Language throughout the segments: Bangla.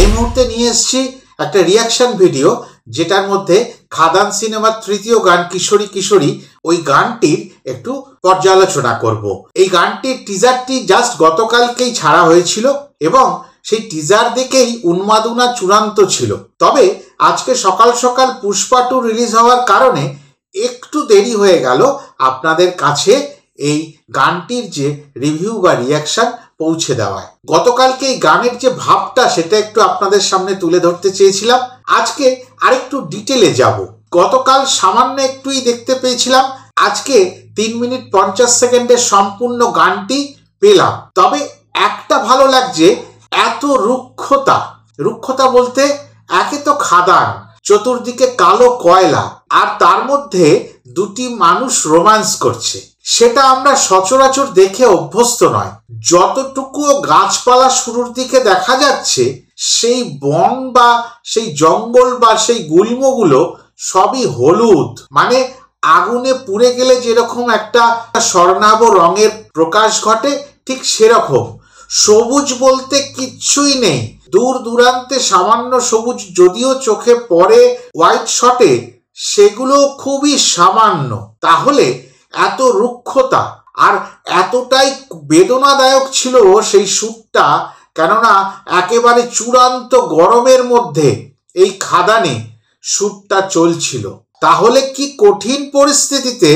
এই মুহূর্তে নিয়ে এসছি একটা রিয়াকশন ভিডিও যেটার মধ্যে খাদান সিনেমার তৃতীয় গান কিশোরী কিশোরী ওই গানটির একটু পর্যালোচনা করব এই গানটির টিজারটি জাস্ট গতকালকেই ছাড়া হয়েছিল এবং সেই টিজার দেখেই উন্মাদনা চূড়ান্ত ছিল তবে আজকে সকাল সকাল পুষ্পা টু রিলিজ হওয়ার কারণে একটু দেরি হয়ে গেল আপনাদের কাছে এই গানটির যে রিভিউ বা রিয়াকশান পৌঁছে দেওয়ায় গতকালকে এই গানের যে ভাবটা সেটা একটু আপনাদের সামনে তুলে ধরতে চেয়েছিলাম আজকে আরেকটু ডিটেলে যাব গতকাল সামান্য একটুই দেখতে পেয়েছিলাম আজকে তিন মিনিট পঞ্চাশ সেকেন্ডের সম্পূর্ণ গানটি পেলাম তবে একটা ভালো লাগছে এত রুক্ষতা রুক্ষতা বলতে একে তো খাদান চতুর্দিকে কালো কয়লা আর তার মধ্যে দুটি মানুষ রোমান্স করছে সেটা আমরা সচরাচর দেখে অভ্যস্ত নয় যতটুকুও গাছপালা শুরুর দিকে দেখা যাচ্ছে সেই বন বা সেই জঙ্গল বা সেই গুল্মগুলো সবই হলুদ মানে আগুনে পুড়ে গেলে যেরকম একটা স্বর্ণাব রঙের প্রকাশ ঘটে ঠিক সেরকম সবুজ বলতে কিচ্ছুই নেই দূর দূরান্তে সামান্য সবুজ যদিও চোখে পড়ে হোয়াইট শটে সেগুলো খুবই সামান্য তাহলে এত রুক্ষতা আর এতটাই বেদনাদায়ক ছিল সেই সুরটা কেননা একেবারে চূড়ান্ত গরমের মধ্যে এই খাদানে সুরটা চলছিল তাহলে কি কঠিন পরিস্থিতিতে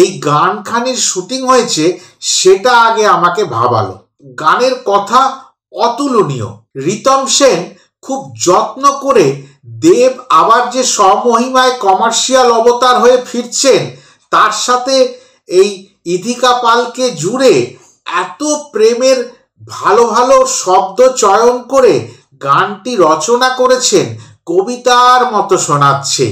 এই গানখানির শুটিং হয়েছে সেটা আগে আমাকে ভাবালো গানের কথা অতুলনীয় রিতম সেন খুব যত্ন করে দেব আবার যে স্বমহিমায় কমার্শিয়াল অবতার হয়ে ফিরছেন তার সাথে এই ইথিকা পালকে জুড়ে এত প্রেমের ভালো ভালো শব্দ চয়ন করে গানটি রচনা করেছেন কবিতার মতো শোনাচ্ছে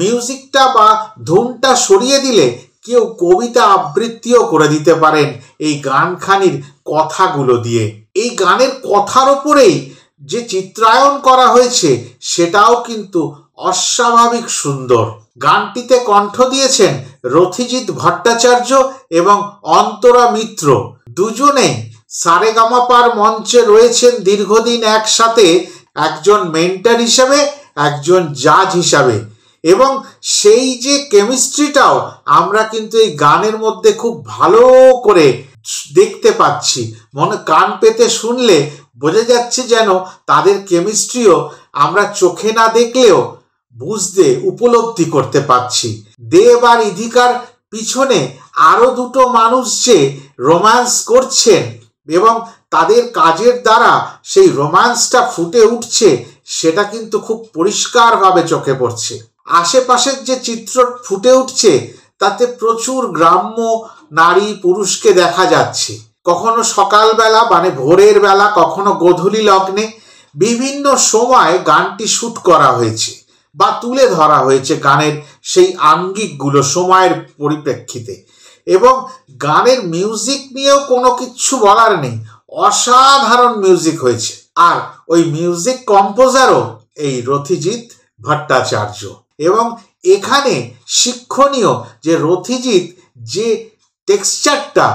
মিউজিকটা বা ধুনটা সরিয়ে দিলে কেউ কবিতা আবৃত্তিও করে দিতে পারেন এই গানখানির কথাগুলো দিয়ে এই গানের কথার ওপরেই যে চিত্রায়ন করা হয়েছে সেটাও কিন্তু অস্বাভাবিক সুন্দর গানটিতে কণ্ঠ দিয়েছেন রথিজিৎ ভট্টাচার্য এবং অন্তরা মিত্র দুজনেই সারেগামাপার মঞ্চে রয়েছেন দীর্ঘদিন একসাথে একজন মেন্টার হিসাবে একজন জাজ হিসাবে এবং সেই যে কেমিস্ট্রিটাও আমরা কিন্তু এই গানের মধ্যে খুব ভালো করে দেখতে পাচ্ছি মনে কান পেতে শুনলে বোঝা যাচ্ছে যেন তাদের কেমিস্ট্রিও আমরা চোখে না দেখলেও বুঝতে উপলব্ধি করতে পারছি দেব আর ইধিকার পিছনে আরও দুটো মানুষ যে রোম্যান্স করছেন এবং তাদের কাজের দ্বারা সেই রোম্যান্সটা ফুটে উঠছে সেটা কিন্তু খুব পরিষ্কারভাবে চোখে পড়ছে আশেপাশের যে চিত্র ফুটে উঠছে তাতে প্রচুর গ্রাম্য নারী পুরুষকে দেখা যাচ্ছে কখনো সকালবেলা মানে ভোরের বেলা কখনো গধূলি লগ্নে বিভিন্ন সময় গানটি শ্যুট করা হয়েছে বা তুলে ধরা হয়েছে গানের সেই আঙ্গিকগুলো সময়ের পরিপ্রেক্ষিতে এবং গানের মিউজিক নিয়েও কোনো কিছু বলার নেই অসাধারণ মিউজিক হয়েছে আর ওই মিউজিক কম্পোজারও এই রথিজিৎ ভট্টাচার্য এবং এখানে শিক্ষণীয় যে রথিজিৎ যে টেক্সচারটা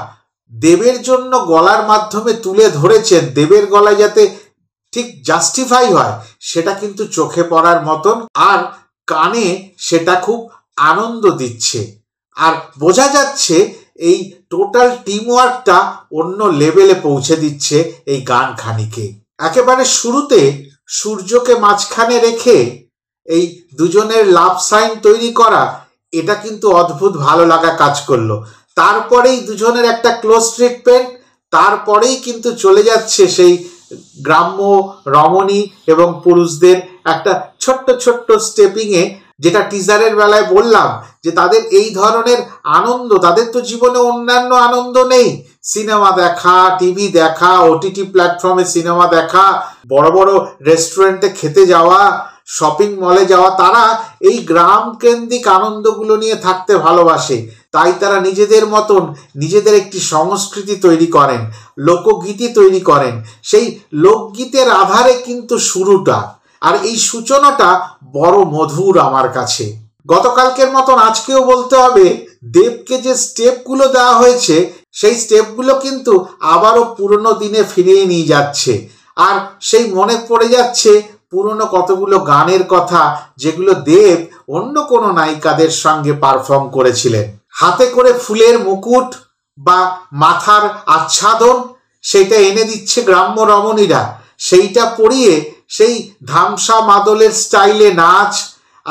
দেবের জন্য গলার মাধ্যমে তুলে ধরেছেন দেবের গলায় যাতে ঠিক জাস্টিফাই হয় সেটা কিন্তু চোখে পড়ার মতন আর কানে সেটা খুব আনন্দ দিচ্ছে আর বোঝা যাচ্ছে এই টোটাল টিমওয়ার্কটা অন্য লেভেলে পৌঁছে দিচ্ছে এই গানখানিকে একেবারে শুরুতে সূর্যকে মাঝখানে রেখে এই দুজনের লাভ সাইন তৈরি করা এটা কিন্তু অদ্ভুত ভালো লাগা কাজ করলো তারপরেই দুজনের একটা ক্লোজ ট্রিটমেন্ট তারপরেই কিন্তু চলে যাচ্ছে সেই গ্রাম্য রমণী এবং পুরুষদের একটা ছোট্ট ছোট্ট স্টেপিংয়ে যেটা টিজারের বেলায় বললাম যে তাদের এই ধরনের আনন্দ তাদের তো জীবনে অন্যান্য আনন্দ নেই সিনেমা দেখা টিভি দেখা ওটিটি প্ল্যাটফর্মে সিনেমা দেখা বড় বড় রেস্টুরেন্টে খেতে যাওয়া শপিং মলে যাওয়া তারা এই গ্রাম কেন্দ্রিক আনন্দগুলো নিয়ে থাকতে ভালোবাসে তাই তারা নিজেদের মতন নিজেদের একটি সংস্কৃতি তৈরি করেন লোকগীতি তৈরি করেন সেই লোকগীতের আধারে কিন্তু শুরুটা আর এই সূচনাটা বড় মধুর আমার কাছে গতকালকের মতন আজকেও বলতে হবে দেবকে যে স্টেপগুলো দেওয়া হয়েছে সেই স্টেপগুলো কিন্তু আবারও পুরনো দিনে ফিরিয়ে নিয়ে যাচ্ছে আর সেই মনে পড়ে যাচ্ছে পুরনো কতগুলো গানের কথা যেগুলো দেব অন্য কোনো নায়িকাদের সঙ্গে পারফর্ম করেছিলেন হাতে করে ফুলের মুকুট বা মাথার আচ্ছাদন সেটা এনে দিচ্ছে গ্রাম্য রমণীরা সেইটা পরিয়ে সেই ধামসা মাদলের স্টাইলে নাচ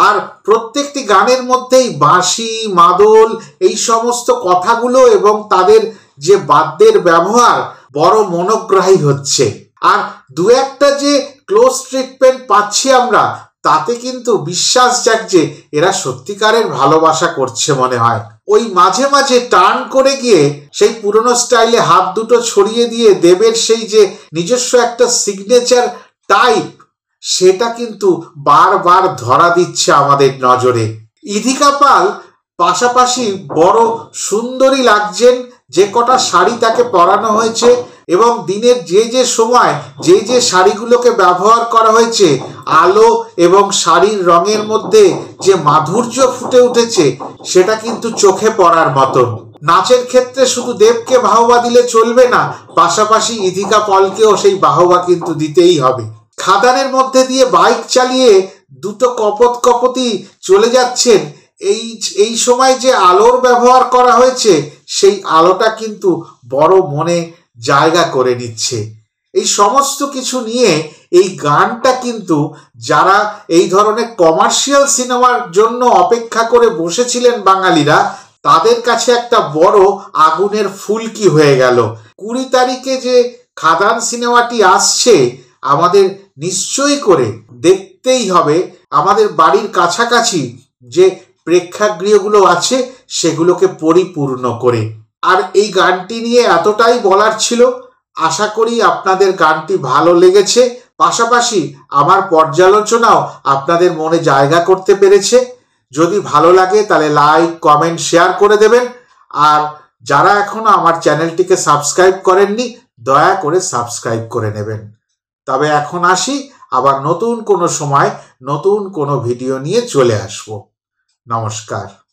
আর প্রত্যেকটি গানের মধ্যেই বাঁশি মাদল এই সমস্ত কথাগুলো এবং তাদের যে বাদ্যের ব্যবহার বড় মনোগ্রাহী হচ্ছে আর দু একটা যে ক্লোজ ট্রিটমেন্ট পাচ্ছি আমরা তাতে কিন্তু বিশ্বাস যে এরা সত্যিকারের ভালোবাসা করছে মনে হয় ওই মাঝে মাঝে টার্ন করে গিয়ে সেই পুরনো স্টাইলে হাত দুটো ছড়িয়ে দিয়ে দেবের সেই যে নিজস্ব একটা সিগনেচার টাইপ সেটা কিন্তু বারবার ধরা দিচ্ছে আমাদের নজরে ইধিকা পাল পাশাপাশি বড় সুন্দরী লাগছেন যে কটা শাড়ি তাকে পরানো হয়েছে এবং দিনের যে যে সময় যে যে শাড়িগুলোকে ব্যবহার করা হয়েছে আলো এবং শাড়ির রঙের মধ্যে যে মাধুর্য ফুটে উঠেছে সেটা কিন্তু চোখে পড়ার মতন নাচের ক্ষেত্রে শুধু দেবকে বাহবা দিলে চলবে না পাশাপাশি ইধিকা পলকেও সেই বাহবা কিন্তু দিতেই হবে খাদানের মধ্যে দিয়ে বাইক চালিয়ে দুটো কপত কপতি চলে যাচ্ছেন এই এই সময় যে আলোর ব্যবহার করা হয়েছে সেই আলোটা কিন্তু বড় মনে জায়গা করে নিচ্ছে এই সমস্ত কিছু নিয়ে এই গানটা কিন্তু যারা এই ধরনের কমার্শিয়াল সিনেমার জন্য অপেক্ষা করে বসেছিলেন বাঙালিরা তাদের কাছে একটা বড় আগুনের ফুলকি হয়ে গেল কুড়ি তারিখে যে খাদান সিনেমাটি আসছে আমাদের নিশ্চয়ই করে দেখতেই হবে আমাদের বাড়ির কাছাকাছি যে প্রেক্ষাগৃহগুলো আছে সেগুলোকে পরিপূর্ণ করে আর এই গানটি নিয়ে এতটাই বলার ছিল আশা করি আপনাদের গানটি ভালো লেগেছে পাশাপাশি আমার পর্যালোচনাও আপনাদের মনে জায়গা করতে পেরেছে যদি ভালো লাগে তাহলে লাইক কমেন্ট শেয়ার করে দেবেন আর যারা এখনও আমার চ্যানেলটিকে সাবস্ক্রাইব করেননি দয়া করে সাবস্ক্রাইব করে নেবেন তবে এখন আসি আবার নতুন কোনো সময় নতুন কোনো ভিডিও নিয়ে চলে আসব নমস্কার